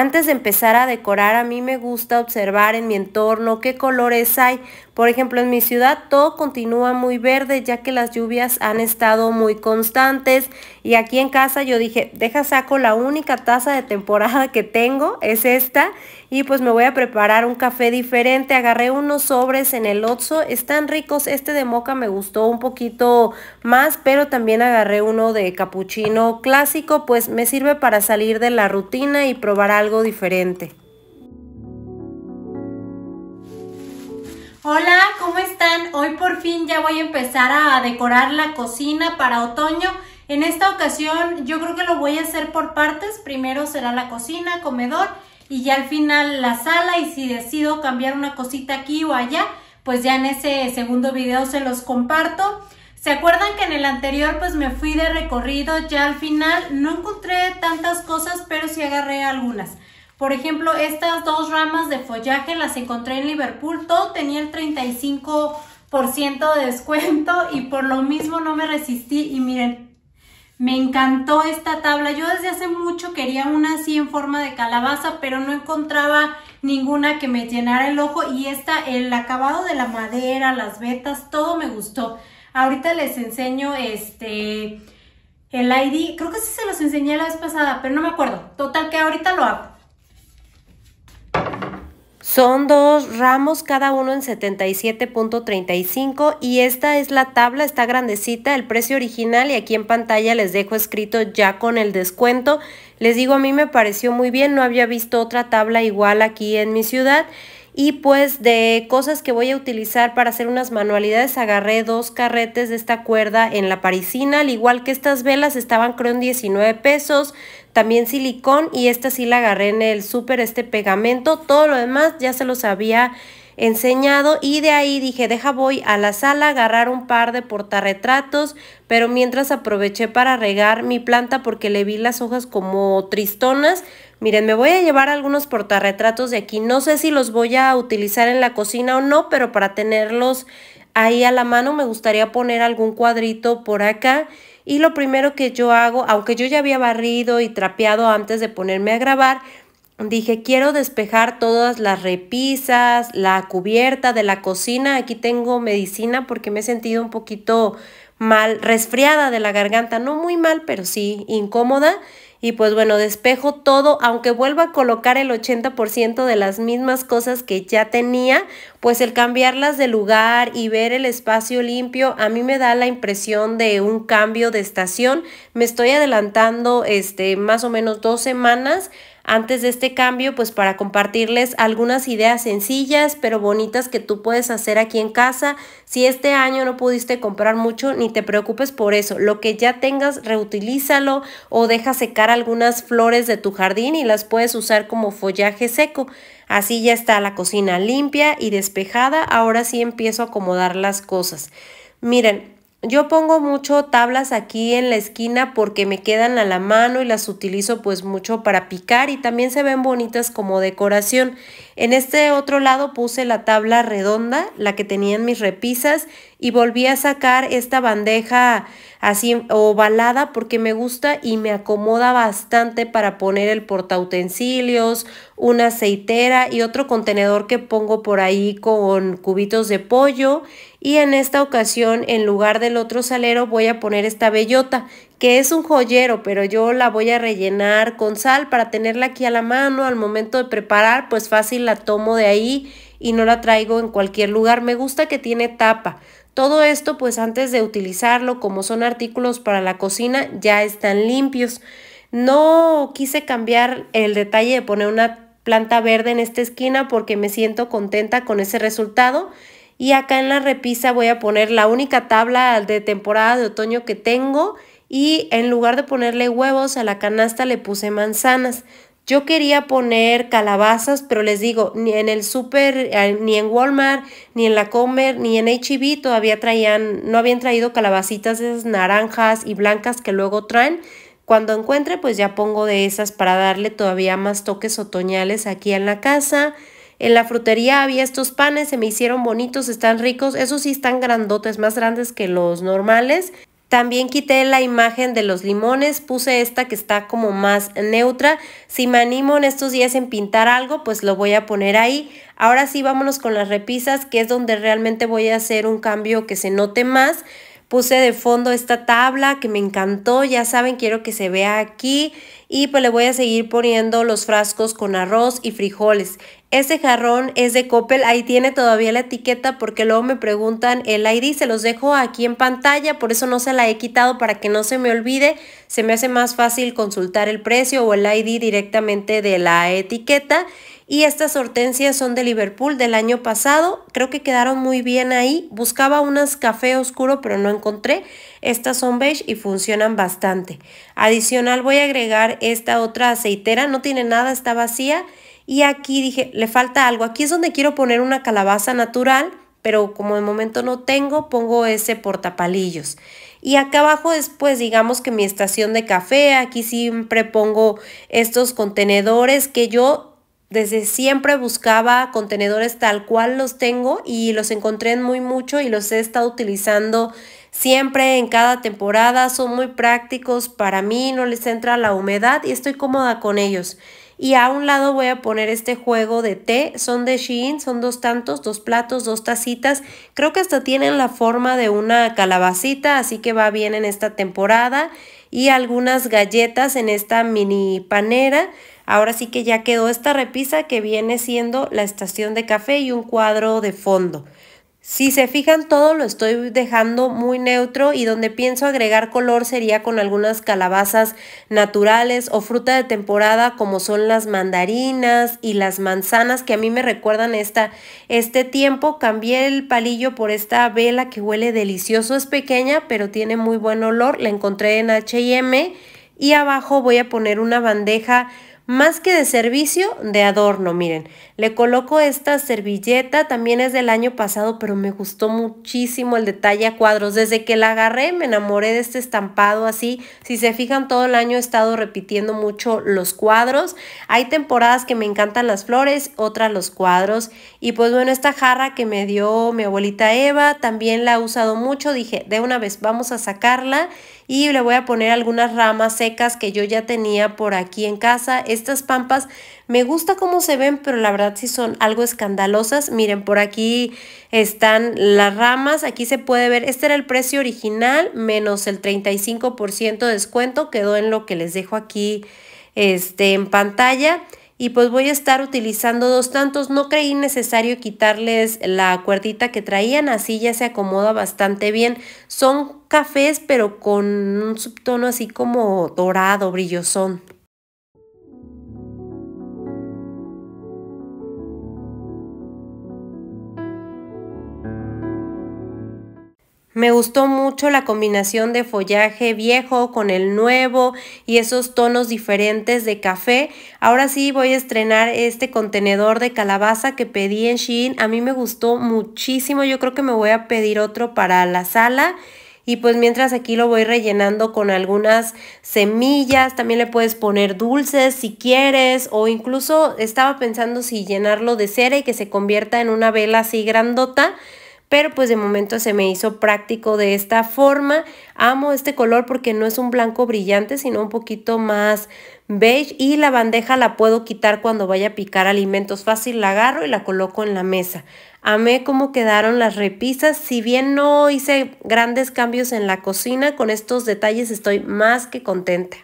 Antes de empezar a decorar, a mí me gusta observar en mi entorno qué colores hay, por ejemplo, en mi ciudad todo continúa muy verde ya que las lluvias han estado muy constantes y aquí en casa yo dije, deja saco la única taza de temporada que tengo, es esta, y pues me voy a preparar un café diferente. Agarré unos sobres en el Otso, están ricos, este de moca me gustó un poquito más, pero también agarré uno de capuchino clásico, pues me sirve para salir de la rutina y probar algo diferente. Hola, ¿cómo están? Hoy por fin ya voy a empezar a decorar la cocina para otoño. En esta ocasión yo creo que lo voy a hacer por partes. Primero será la cocina, comedor y ya al final la sala y si decido cambiar una cosita aquí o allá, pues ya en ese segundo video se los comparto. ¿Se acuerdan que en el anterior pues me fui de recorrido? Ya al final no encontré tantas cosas, pero sí agarré algunas. Por ejemplo, estas dos ramas de follaje las encontré en Liverpool, todo tenía el 35% de descuento y por lo mismo no me resistí y miren, me encantó esta tabla. Yo desde hace mucho quería una así en forma de calabaza, pero no encontraba ninguna que me llenara el ojo y esta, el acabado de la madera, las vetas, todo me gustó. Ahorita les enseño este el ID, creo que sí se los enseñé la vez pasada, pero no me acuerdo. Total que ahorita lo hago. Son dos ramos, cada uno en 77.35 y esta es la tabla, está grandecita, el precio original y aquí en pantalla les dejo escrito ya con el descuento. Les digo, a mí me pareció muy bien, no había visto otra tabla igual aquí en mi ciudad. Y pues de cosas que voy a utilizar para hacer unas manualidades, agarré dos carretes de esta cuerda en la parisina, al igual que estas velas estaban creo en 19 pesos. También silicón y esta sí la agarré en el súper, este pegamento. Todo lo demás ya se los había enseñado y de ahí dije deja voy a la sala a agarrar un par de portarretratos pero mientras aproveché para regar mi planta porque le vi las hojas como tristonas miren me voy a llevar algunos portarretratos de aquí no sé si los voy a utilizar en la cocina o no pero para tenerlos ahí a la mano me gustaría poner algún cuadrito por acá y lo primero que yo hago, aunque yo ya había barrido y trapeado antes de ponerme a grabar, dije quiero despejar todas las repisas, la cubierta de la cocina, aquí tengo medicina porque me he sentido un poquito mal, resfriada de la garganta, no muy mal, pero sí incómoda y pues bueno, despejo todo, aunque vuelva a colocar el 80% de las mismas cosas que ya tenía, pues el cambiarlas de lugar y ver el espacio limpio, a mí me da la impresión de un cambio de estación. Me estoy adelantando este, más o menos dos semanas antes de este cambio, pues para compartirles algunas ideas sencillas pero bonitas que tú puedes hacer aquí en casa. Si este año no pudiste comprar mucho, ni te preocupes por eso. Lo que ya tengas, reutilízalo o deja secar algunas flores de tu jardín y las puedes usar como follaje seco. Así ya está la cocina limpia y despejada. Ahora sí empiezo a acomodar las cosas. Miren, yo pongo mucho tablas aquí en la esquina porque me quedan a la mano y las utilizo pues mucho para picar y también se ven bonitas como decoración. En este otro lado puse la tabla redonda, la que tenía en mis repisas y volví a sacar esta bandeja así ovalada porque me gusta y me acomoda bastante para poner el portautensilios, una aceitera y otro contenedor que pongo por ahí con cubitos de pollo y en esta ocasión en lugar del otro salero voy a poner esta bellota que es un joyero pero yo la voy a rellenar con sal para tenerla aquí a la mano al momento de preparar pues fácil la tomo de ahí y no la traigo en cualquier lugar me gusta que tiene tapa todo esto pues antes de utilizarlo como son artículos para la cocina ya están limpios. No quise cambiar el detalle de poner una planta verde en esta esquina porque me siento contenta con ese resultado. Y acá en la repisa voy a poner la única tabla de temporada de otoño que tengo y en lugar de ponerle huevos a la canasta le puse manzanas. Yo quería poner calabazas, pero les digo, ni en el super, eh, ni en Walmart, ni en la Comer, ni en HB e todavía traían, no habían traído calabacitas esas naranjas y blancas que luego traen. Cuando encuentre, pues ya pongo de esas para darle todavía más toques otoñales aquí en la casa. En la frutería había estos panes, se me hicieron bonitos, están ricos. Esos sí están grandotes, más grandes que los normales. También quité la imagen de los limones, puse esta que está como más neutra. Si me animo en estos días en pintar algo, pues lo voy a poner ahí. Ahora sí, vámonos con las repisas, que es donde realmente voy a hacer un cambio que se note más. Puse de fondo esta tabla que me encantó, ya saben, quiero que se vea aquí. Y pues le voy a seguir poniendo los frascos con arroz y frijoles. Ese jarrón es de Coppel, ahí tiene todavía la etiqueta porque luego me preguntan el ID, se los dejo aquí en pantalla, por eso no se la he quitado para que no se me olvide, se me hace más fácil consultar el precio o el ID directamente de la etiqueta y estas hortensias son de Liverpool del año pasado. Creo que quedaron muy bien ahí. Buscaba unas café oscuro, pero no encontré. Estas son beige y funcionan bastante. Adicional voy a agregar esta otra aceitera. No tiene nada, está vacía. Y aquí dije, le falta algo. Aquí es donde quiero poner una calabaza natural, pero como de momento no tengo, pongo ese portapalillos. Y acá abajo es pues digamos que mi estación de café, aquí siempre pongo estos contenedores que yo desde siempre buscaba contenedores tal cual los tengo y los encontré muy mucho y los he estado utilizando siempre en cada temporada. Son muy prácticos para mí, no les entra la humedad y estoy cómoda con ellos. Y a un lado voy a poner este juego de té. Son de Shein, son dos tantos, dos platos, dos tacitas. Creo que hasta tienen la forma de una calabacita, así que va bien en esta temporada y algunas galletas en esta mini panera. Ahora sí que ya quedó esta repisa que viene siendo la estación de café y un cuadro de fondo. Si se fijan todo lo estoy dejando muy neutro y donde pienso agregar color sería con algunas calabazas naturales o fruta de temporada como son las mandarinas y las manzanas que a mí me recuerdan esta, este tiempo. Cambié el palillo por esta vela que huele delicioso, es pequeña pero tiene muy buen olor, la encontré en H&M y abajo voy a poner una bandeja más que de servicio, de adorno, miren. Le coloco esta servilleta, también es del año pasado, pero me gustó muchísimo el detalle a cuadros. Desde que la agarré me enamoré de este estampado así. Si se fijan, todo el año he estado repitiendo mucho los cuadros. Hay temporadas que me encantan las flores, otras los cuadros. Y pues bueno, esta jarra que me dio mi abuelita Eva, también la he usado mucho. Dije, de una vez vamos a sacarla y le voy a poner algunas ramas secas que yo ya tenía por aquí en casa. Estas pampas me gusta cómo se ven, pero la verdad sí son algo escandalosas. Miren, por aquí están las ramas. Aquí se puede ver, este era el precio original, menos el 35% de descuento. Quedó en lo que les dejo aquí este, en pantalla y pues voy a estar utilizando dos tantos. No creí necesario quitarles la cuerdita que traían, así ya se acomoda bastante bien. Son cafés pero con un subtono así como dorado, brillosón. Me gustó mucho la combinación de follaje viejo con el nuevo y esos tonos diferentes de café. Ahora sí voy a estrenar este contenedor de calabaza que pedí en Shein. A mí me gustó muchísimo. Yo creo que me voy a pedir otro para la sala. Y pues mientras aquí lo voy rellenando con algunas semillas, también le puedes poner dulces si quieres o incluso estaba pensando si llenarlo de cera y que se convierta en una vela así grandota pero pues de momento se me hizo práctico de esta forma. Amo este color porque no es un blanco brillante, sino un poquito más beige y la bandeja la puedo quitar cuando vaya a picar alimentos. Fácil la agarro y la coloco en la mesa. Amé cómo quedaron las repisas. Si bien no hice grandes cambios en la cocina, con estos detalles estoy más que contenta.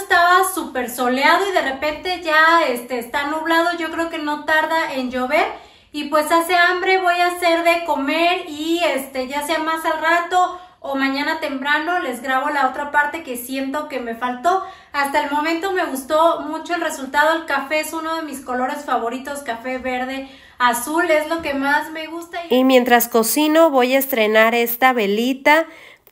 estaba súper soleado y de repente ya este, está nublado, yo creo que no tarda en llover y pues hace hambre, voy a hacer de comer y este, ya sea más al rato o mañana temprano les grabo la otra parte que siento que me faltó. Hasta el momento me gustó mucho el resultado, el café es uno de mis colores favoritos, café verde, azul es lo que más me gusta. Y mientras cocino voy a estrenar esta velita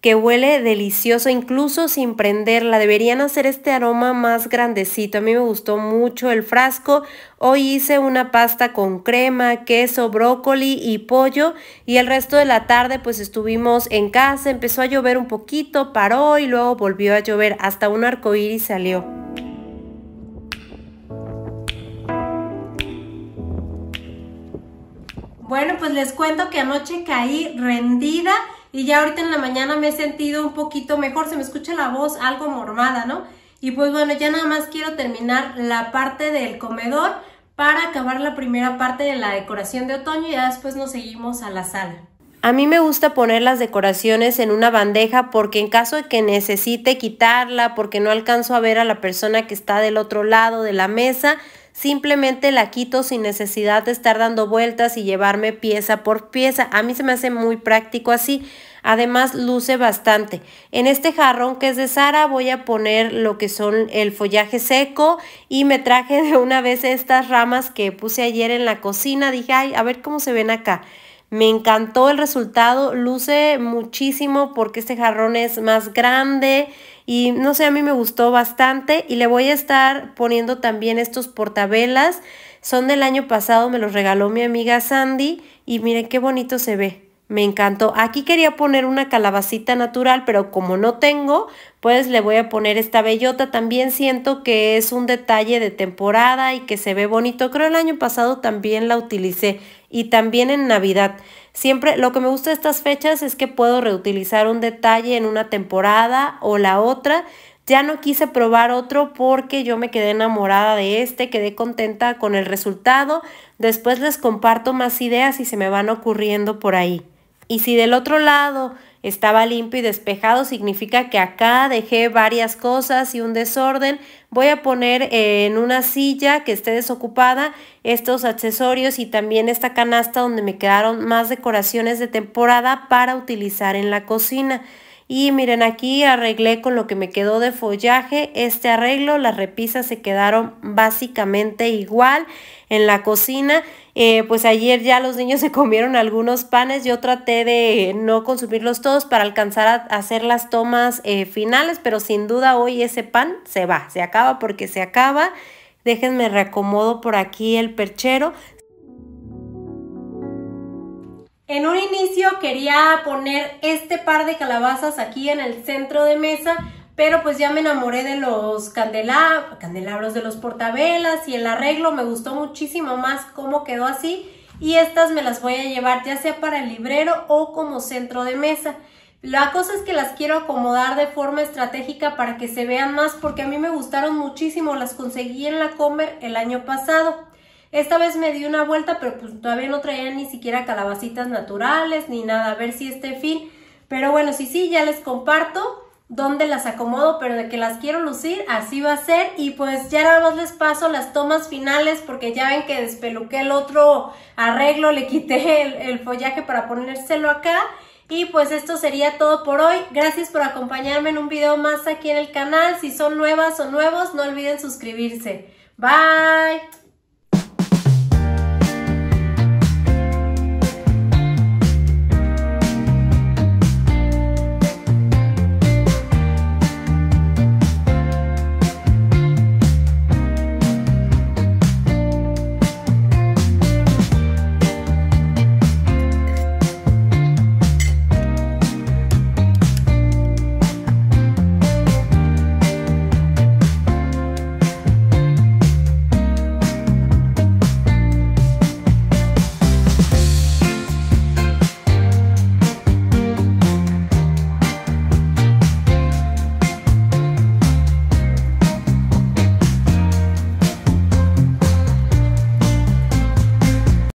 que huele delicioso incluso sin prenderla. Deberían hacer este aroma más grandecito. A mí me gustó mucho el frasco. Hoy hice una pasta con crema, queso, brócoli y pollo y el resto de la tarde pues estuvimos en casa. Empezó a llover un poquito, paró y luego volvió a llover. Hasta un arco iris salió. Bueno, pues les cuento que anoche caí rendida y ya ahorita en la mañana me he sentido un poquito mejor, se me escucha la voz algo mormada, ¿no? Y pues bueno, ya nada más quiero terminar la parte del comedor para acabar la primera parte de la decoración de otoño y ya después nos seguimos a la sala. A mí me gusta poner las decoraciones en una bandeja porque en caso de que necesite quitarla, porque no alcanzo a ver a la persona que está del otro lado de la mesa, simplemente la quito sin necesidad de estar dando vueltas y llevarme pieza por pieza. A mí se me hace muy práctico así. Además luce bastante. En este jarrón que es de Sara voy a poner lo que son el follaje seco y me traje de una vez estas ramas que puse ayer en la cocina. Dije, ay, a ver cómo se ven acá. Me encantó el resultado, luce muchísimo porque este jarrón es más grande, y no sé, a mí me gustó bastante y le voy a estar poniendo también estos portabelas. Son del año pasado, me los regaló mi amiga Sandy y miren qué bonito se ve. Me encantó. Aquí quería poner una calabacita natural, pero como no tengo, pues le voy a poner esta bellota. También siento que es un detalle de temporada y que se ve bonito. Creo el año pasado también la utilicé y también en Navidad. Siempre lo que me gusta de estas fechas es que puedo reutilizar un detalle en una temporada o la otra. Ya no quise probar otro porque yo me quedé enamorada de este, quedé contenta con el resultado. Después les comparto más ideas y se me van ocurriendo por ahí. Y si del otro lado estaba limpio y despejado, significa que acá dejé varias cosas y un desorden. Voy a poner en una silla que esté desocupada estos accesorios y también esta canasta donde me quedaron más decoraciones de temporada para utilizar en la cocina. Y miren aquí arreglé con lo que me quedó de follaje este arreglo. Las repisas se quedaron básicamente igual en la cocina. Eh, pues ayer ya los niños se comieron algunos panes. Yo traté de no consumirlos todos para alcanzar a hacer las tomas eh, finales. Pero sin duda hoy ese pan se va. Se acaba porque se acaba. Déjenme reacomodo por aquí el perchero. En un inicio quería poner este par de calabazas aquí en el centro de mesa, pero pues ya me enamoré de los candelabros, de los portavelas y el arreglo me gustó muchísimo más cómo quedó así y estas me las voy a llevar ya sea para el librero o como centro de mesa. La cosa es que las quiero acomodar de forma estratégica para que se vean más porque a mí me gustaron muchísimo, las conseguí en la Comer el año pasado. Esta vez me di una vuelta, pero pues todavía no traía ni siquiera calabacitas naturales ni nada, a ver si este fin. Pero bueno, sí, sí, ya les comparto dónde las acomodo, pero de que las quiero lucir, así va a ser. Y pues ya nada más les paso las tomas finales, porque ya ven que despeluqué el otro arreglo, le quité el follaje para ponérselo acá. Y pues esto sería todo por hoy. Gracias por acompañarme en un video más aquí en el canal. Si son nuevas o nuevos, no olviden suscribirse. Bye.